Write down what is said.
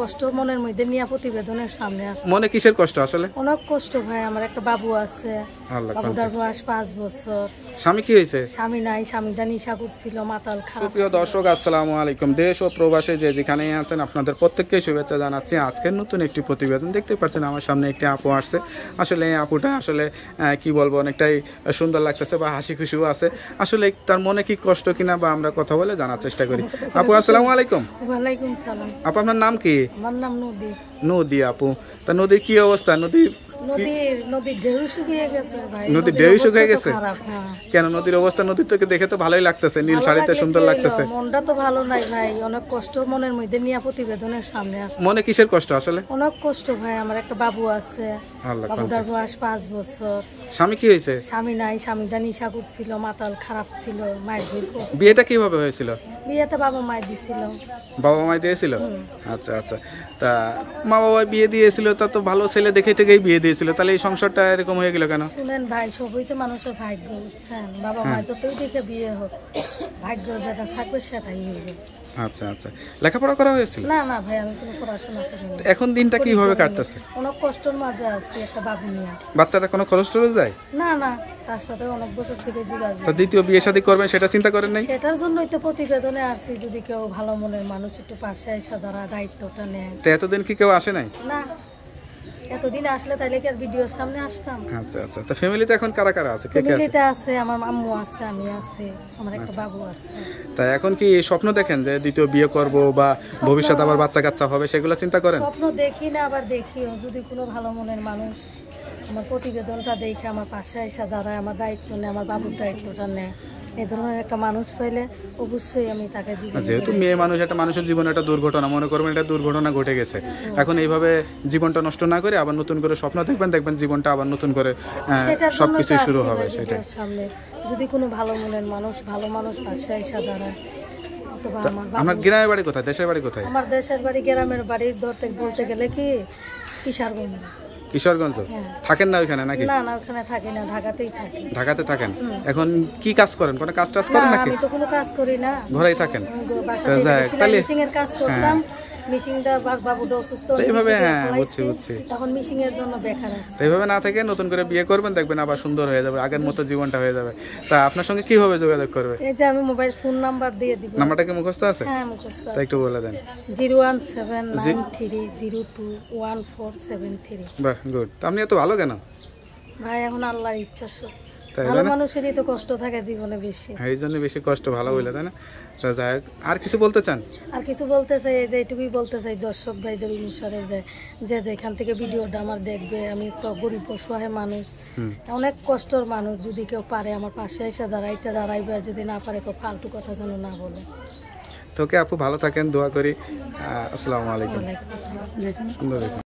কষ্ট মনের মধ্যে প্রতিবেদনের সামনে মনে কিসের কষ্ট আসলে অনেক কষ্ট ভাই আমার একটা বাবু আছে বাবুটার বয়স পাঁচ বছর স্বামী কি হয়েছে স্বামী নাই স্বামীটা নিশা করছিল মাতাল দর্শক আসসালামু আলাইকুম দেশ ও প্রবাসে যে যেখানেই আছেন আপনাদের প্রত্যেককে শুভেচ্ছা জানাচ্ছি আজকের নতুন একটি প্রতিবেদন দেখতে পাচ্ছেন আমার সামনে একটি আপু আসছে আসলে এই আপুটা আসলে কি বলবো অনেকটাই সুন্দর লাগতেছে বা হাসি খুশিও আছে আসলে তার মনে কি কষ্ট কিনা বা আমরা কথা বলে জানার চেষ্টা করি আপু আসসালামু আলাইকুম ওয়ালাইকুম সালাম আপু আপনার নাম কি নদী আপু তা নদীর কি অবস্থা নদীর নদীর ঢেউ শুকিয়ে গেছে হ্যাঁ। কেন নদীর অবস্থা নদীর তোকে দেখে তো ভালোই লাগতেছে নীল শাড়িতে সুন্দর লাগতেছে মনটা তো ভালো নাই ভাই অনেক কষ্ট মনের মধ্যে নিয়ে প্রতিবেদনের সামনে মনে কিসের কষ্ট আসলে অনেক কষ্ট ভাই আমার একটা বাবু আছে বাবুটার বয়স পাঁচ বছর স্বামী কি হয়েছে স্বামী নাই স্বামীটা নিশা করছিল মাতাল খারাপ ছিল মায়ের বিয়েটা কিভাবে হয়েছিল বিয়েটা বাবা মা দিছিল বাবা মা দিয়েছিল আচ্ছা আচ্ছা তা মা বাবা বিয়ে দিয়েছিল তা তো ভালো ছেলে দেখে টেকেই বিয়ে দিয়েছিল তাহলে এই সংসারটা এরকম হয়ে গেল কেন শুনেন ভাই সব হয়েছে মানুষের ভাগ্য বুঝছেন বাবা মা হ্যাঁ। যতই দেখে বিয়ে হোক ভাগ্য যেটা থাকবে সেটাই হবে আচ্ছা আচ্ছা লেখাপড়া করা হয়েছিল না না ভাই আমি কোনো পড়াশোনা করিনি এখন দিনটা কিভাবে কাটতেছে কোনো কষ্টের মাঝে আছি একটা বাবু নিয়ে বাচ্চাটা কোনো খরচ টরচ যায় না না তার সাথে অনেক বছর থেকে যোগাযোগ তো দ্বিতীয় বিয়ে শাদী করবেন সেটা চিন্তা করেন নাই সেটার জন্যই তো প্রতিবেদনে আসছি যদি কেউ ভালো মনের মানুষ একটু পাশে এসে দাঁড়া দায়িত্বটা নেয় তো এতদিন কি কেউ আসে নাই না এতদিন আসলে তাইলে কি আর ভিডিওর সামনে আসতাম আচ্ছা আচ্ছা তো ফ্যামিলিতে এখন কারা কারা আছে কে কে আছে আছে আমার আম্মু আছে আমি আছে আমার একটা আচ্ছা। বাবু আছে তাই এখন কি স্বপ্ন দেখেন যে দ্বিতীয় বিয়ে করব বা ভবিষ্যতে আবার বাচ্চা কাচ্চা হবে সেগুলো চিন্তা করেন স্বপ্ন দেখি না আবার দেখিও যদি কোনো ভালো মনের মানুষ আমার প্রতিবেদনটা দেখে আমার পাশে এসে দাঁড়ায় আমার দায়িত্ব নেয় আমার বাবুর দায়িত্বটা নেয় এই ধরনের একটা মানুষ পাইলে অবশ্যই আমি তাকে যেহেতু মেয়ে মানুষ একটা মানুষের জীবনে একটা দুর্ঘটনা মনে করবেন এটা দুর্ঘটনা ঘটে গেছে এখন এইভাবে জীবনটা নষ্ট না করে আবার নতুন করে স্বপ্ন দেখবেন দেখবেন জীবনটা আবার নতুন করে সবকিছুই শুরু হবে সেটা সামনে যদি কোনো ভালো মনের মানুষ ভালো মানুষ পাশে এসে দাঁড়ায় আমার গ্রামের বাড়ি কোথায় দেশের বাড়ি কোথায় আমার দেশের বাড়ি গ্রামের বাড়ি ধরতে বলতে গেলে কি কিশারগঞ্জ কিশোরগঞ্জ হ্যাঁ। থাকেন না ওইখানে নাকি না না ওখানে থাকি না ঢাকাতেই থাকি ঢাকাতে থাকেন এখন কি কাজ করেন কোনো কাজ টাজ করেন নাকি আমি তো কোনো কাজ করি না ঘরেই থাকেন তাহলে যাই এর কাজ হ্যাঁ। করতাম হ্যাঁ, আগের মতো জীবনটা হয়ে যাবে তা আপনার সঙ্গে কিভাবে যোগাযোগ করবে মোবাইল ফোন নাম্বার দিয়ে দিব নাম্বারটা কি মুখস্থ আছে হ্যাঁ মুখস্থ আছে একটু বলে দেন 01793021473 বাহ গুড আপনি এত ভালো কেন ভাই এখন আল্লাহ ইচ্ছা হ্যাঁ, আর কিছু বলতে চাই যে বলতে চাই দর্শক ভাইদের অনুসারে যে যেখান থেকে ভিডিওটা আমার দেখবে আমি গরিব সহায় মানুষ অনেক কষ্টর মানুষ যদি কেউ পারে আমার পাশে এসে দাঁড়াইতে দাঁড়াইবে যদি না পারে কেউ ফালতু কথা যেন না বলে তোকে আপু ভালো থাকেন দোয়া করি আসসালামু আলাইকুম সুন্দর